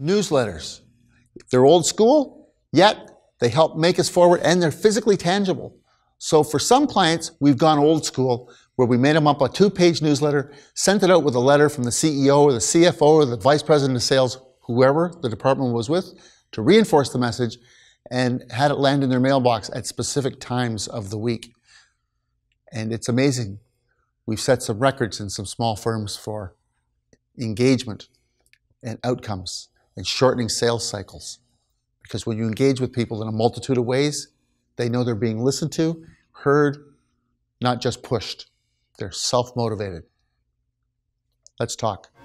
newsletters. They're old school, yet they help make us forward and they're physically tangible. So for some clients, we've gone old school where we made them up a two page newsletter, sent it out with a letter from the CEO or the CFO or the vice president of sales, whoever the department was with, to reinforce the message and had it land in their mailbox at specific times of the week. And it's amazing. We've set some records in some small firms for engagement and outcomes and shortening sales cycles. Because when you engage with people in a multitude of ways, they know they're being listened to, heard, not just pushed. They're self motivated. Let's talk.